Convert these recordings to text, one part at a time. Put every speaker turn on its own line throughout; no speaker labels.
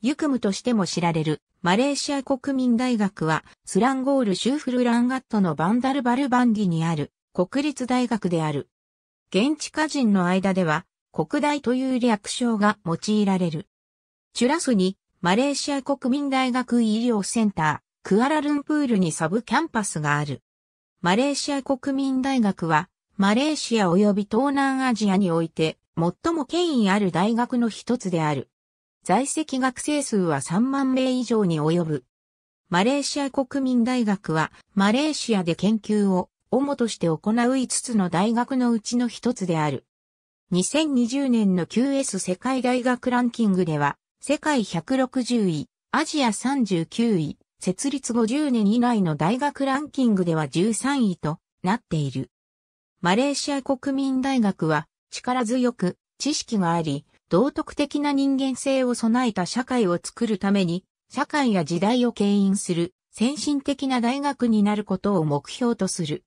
ユクムとしても知られる、マレーシア国民大学は、スランゴールシューフルランガットのバンダルバルバンギにある、国立大学である。現地家人の間では、国大という略称が用いられる。チュラスに、マレーシア国民大学医療センター、クアラルンプールにサブキャンパスがある。マレーシア国民大学は、マレーシア及び東南アジアにおいて、最も権威ある大学の一つである。在籍学生数は3万名以上に及ぶ。マレーシア国民大学は、マレーシアで研究を主として行う5つの大学のうちの一つである。2020年の QS 世界大学ランキングでは、世界160位、アジア39位、設立50年以内の大学ランキングでは13位となっている。マレーシア国民大学は力強く知識があり、道徳的な人間性を備えた社会を作るために、社会や時代を牽引する先進的な大学になることを目標とする。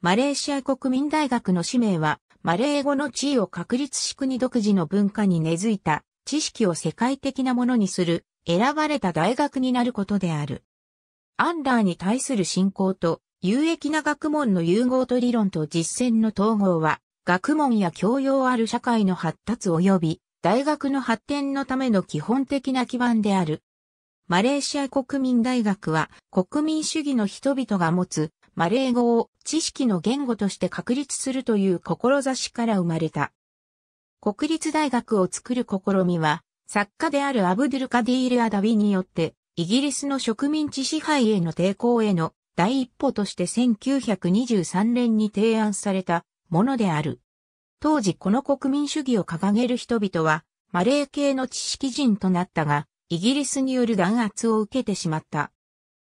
マレーシア国民大学の使命は、マレー語の地位を確立し国独自の文化に根付いた知識を世界的なものにする選ばれた大学になることである。アンダーに対する信仰と有益な学問の融合と理論と実践の統合は学問や教養ある社会の発達及び大学の発展のための基本的な基盤である。マレーシア国民大学は国民主義の人々が持つマレー語を知識の言語として確立するという志から生まれた。国立大学を作る試みは作家であるアブドゥルカディール・アダビによってイギリスの植民地支配への抵抗への第一歩として1923年に提案されたものである。当時この国民主義を掲げる人々は、マレー系の知識人となったが、イギリスによる弾圧を受けてしまった。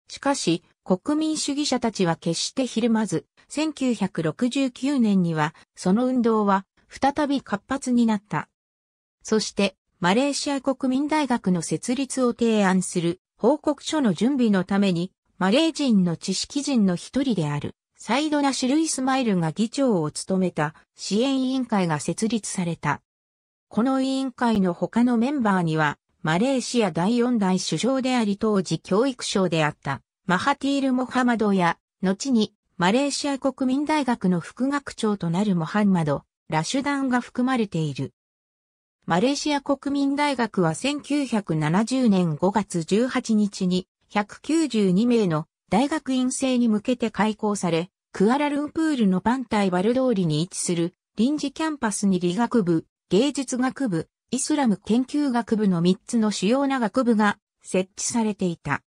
しかし、国民主義者たちは決してひるまず、1969年には、その運動は、再び活発になった。そして、マレーシア国民大学の設立を提案する報告書の準備のために、マレー人の知識人の一人であるサイドナ・シュルイスマイルが議長を務めた支援委員会が設立された。この委員会の他のメンバーには、マレーシア第四代首相であり当時教育省であったマハティール・モハマドや、後にマレーシア国民大学の副学長となるモハンマド、ラシュダンが含まれている。マレーシア国民大学は1970年5月18日に192名の大学院生に向けて開校され、クアラルンプールのパンタイバル通りに位置する臨時キャンパスに理学部、芸術学部、イスラム研究学部の3つの主要な学部が設置されていた。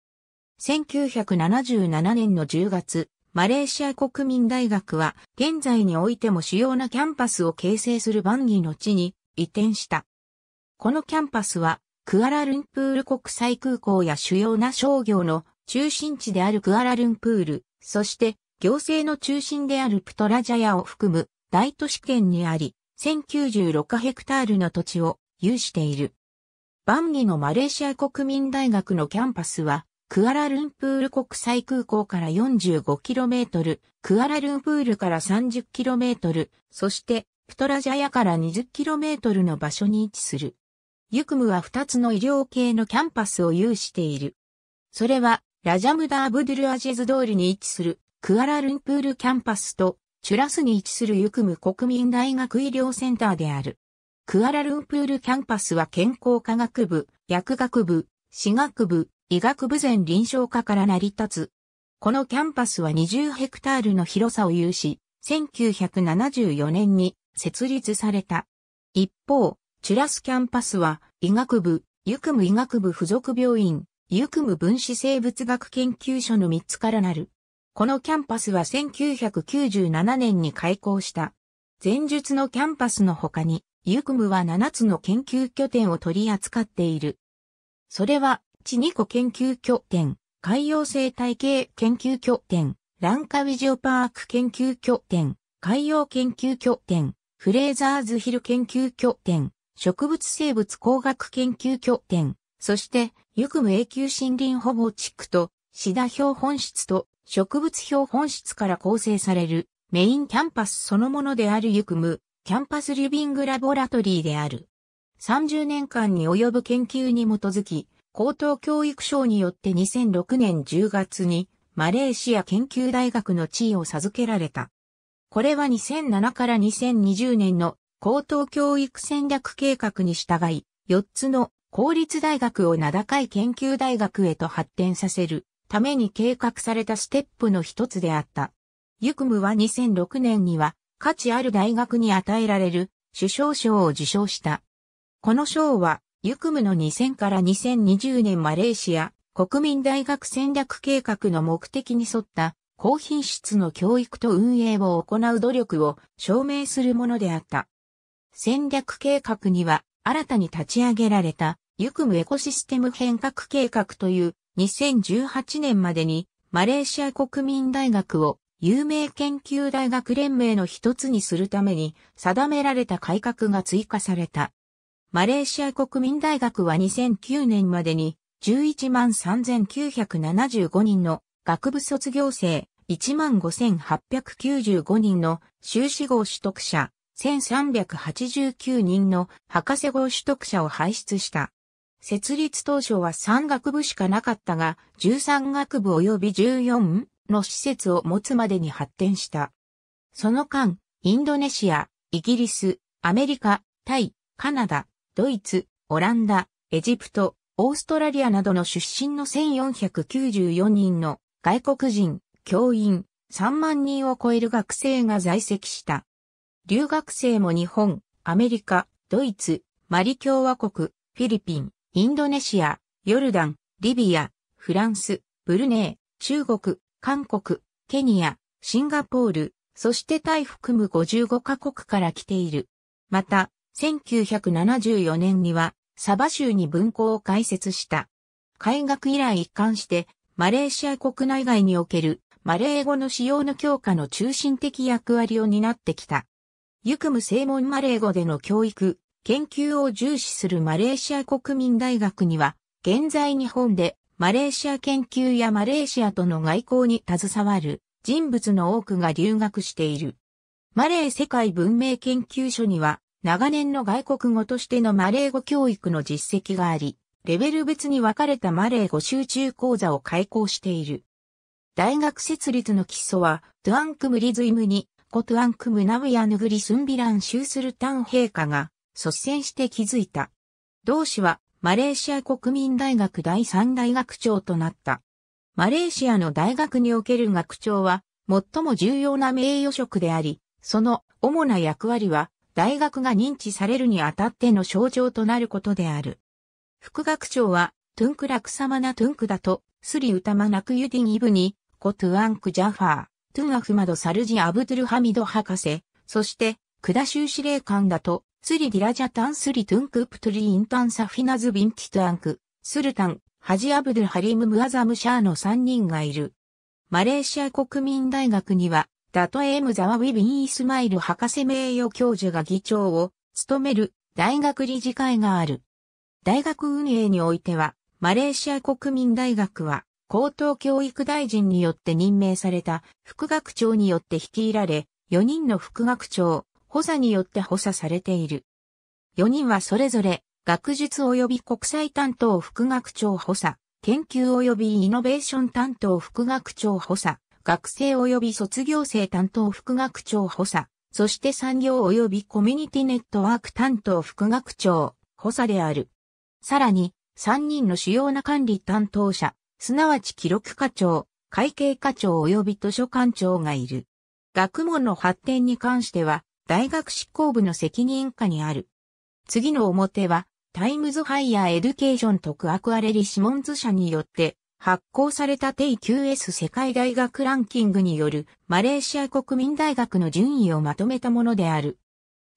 1977年の10月、マレーシア国民大学は現在においても主要なキャンパスを形成するバンギの地に移転した。このキャンパスはクアラルンプール国際空港や主要な商業の中心地であるクアラルンプール、そして行政の中心であるプトラジャヤを含む大都市圏にあり、1096ヘクタールの土地を有している。バンギのマレーシア国民大学のキャンパスは、クアラルンプール国際空港から 45km、クアラルンプールから 30km、そしてプトラジャヤから 20km の場所に位置する。ユクムは2つの医療系のキャンパスを有している。それはラジャムダーブドゥルアジェズ通りに位置するクアラルンプールキャンパスとチュラスに位置するユクム国民大学医療センターである。クアラルンプールキャンパスは健康科学部、薬学部、歯学部、医学部全臨床科から成り立つ。このキャンパスは20ヘクタールの広さを有し、1974年に設立された。一方、チュラスキャンパスは医学部、ユクム医学部附属病院、ユクム分子生物学研究所の3つからなる。このキャンパスは1997年に開校した。前述のキャンパスの他に、ユクムは7つの研究拠点を取り扱っている。それは、チニコ研究拠点、海洋生態系研究拠点、ランカビジオパーク研究拠点、海洋研究拠点、フレーザーズヒル研究拠点、植物生物工学研究拠点、そして、ゆくむ永久森林保護地区と、シダ標本室と植物標本室から構成されるメインキャンパスそのものであるゆくむキャンパスリビングラボラトリーである。30年間に及ぶ研究に基づき、高等教育省によって2006年10月にマレーシア研究大学の地位を授けられた。これは2007から2020年の高等教育戦略計画に従い、4つの公立大学を名高い研究大学へと発展させるために計画されたステップの一つであった。ユクムは2006年には価値ある大学に与えられる首相賞を受賞した。この賞はユクムの2000から2020年マレーシア国民大学戦略計画の目的に沿った高品質の教育と運営を行う努力を証明するものであった。戦略計画には新たに立ち上げられたユクムエコシステム変革計画という2018年までにマレーシア国民大学を有名研究大学連盟の一つにするために定められた改革が追加された。マレーシア国民大学は2009年までに11万3975人の学部卒業生、1万5895人の修士号取得者、1389人の博士号取得者を輩出した。設立当初は3学部しかなかったが、13学部及び14の施設を持つまでに発展した。その間、インドネシア、イギリス、アメリカ、タイ、カナダ、ドイツ、オランダ、エジプト、オーストラリアなどの出身の1494人の外国人、教員、3万人を超える学生が在籍した。留学生も日本、アメリカ、ドイツ、マリ共和国、フィリピン、インドネシア、ヨルダン、リビア、フランス、ブルネー、中国、韓国、ケニア、シンガポール、そしてタイ含む55カ国から来ている。また、1974年には、サバ州に分校を開設した。開学以来一貫して、マレーシア国内外におけるマレー語の使用の強化の中心的役割を担ってきた。ユクム正門マレー語での教育、研究を重視するマレーシア国民大学には、現在日本でマレーシア研究やマレーシアとの外交に携わる人物の多くが留学している。マレー世界文明研究所には、長年の外国語としてのマレー語教育の実績があり、レベル別に分かれたマレー語集中講座を開講している。大学設立の基礎は、トゥアンクムリズイムに、コトゥアンクムナブヤヌグリスンビランシュースルタン陛下が、率先して築いた。同氏はマレーシア国民大学第三大学長となった。マレーシアの大学における学長は最も重要な名誉職であり、その主な役割は大学が認知されるにあたっての象徴となることである。副学長はトゥンクラクサマナトゥンクだと、スリウタマナクユディンイブニ、コトゥアンクジャファー、トゥンアフマドサルジアブトゥルハミド博士、そして、クダ州司令官だと、スリディラジャタンスリトゥンクプトリインタンサフィナズビンティトアンク、スルタン、ハジアブドゥハリム・ムアザムシャーの3人がいる。マレーシア国民大学には、ダトエム・ザワ・ウィビン・イスマイル博士名誉教授が議長を務める大学理事会がある。大学運営においては、マレーシア国民大学は、高等教育大臣によって任命された副学長によって率いられ、4人の副学長、補佐によって補佐されている。4人はそれぞれ、学術及び国際担当副学長補佐、研究及びイノベーション担当副学長補佐、学生及び卒業生担当副学長補佐、そして産業及びコミュニティネットワーク担当副学長補佐である。さらに、3人の主要な管理担当者、すなわち記録課長、会計課長及び図書館長がいる。学問の発展に関しては、大学執行部の責任下にある。次の表は、タイムズハイヤーエデュケーション特アクアレリシモンズ社によって、発行された TQS 世界大学ランキングによるマレーシア国民大学の順位をまとめたものである。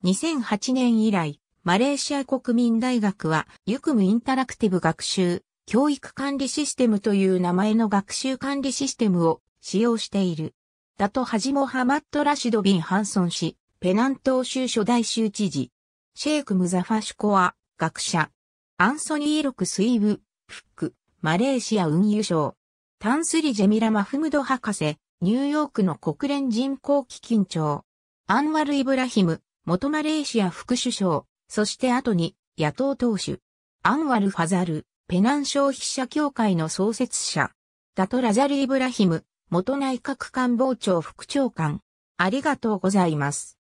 2008年以来、マレーシア国民大学は、ユクムインタラクティブ学習、教育管理システムという名前の学習管理システムを使用している。だとはじもハマットラシド・ビン・ハンソン氏、ペナン島州初代州知事、シェイク・ムザファシュコア、学者、アンソニー・ロク・スイブ、フック、マレーシア運輸省、タンスリ・ジェミラ・マフムド博士、ニューヨークの国連人口基金長。アンワル・イブラヒム、元マレーシア副首相、そして後に野党党首、アンワル・ファザル、ペナン消費者協会の創設者、ダト・ラザル・イブラヒム、元内閣官房長副長官、ありがとうございます。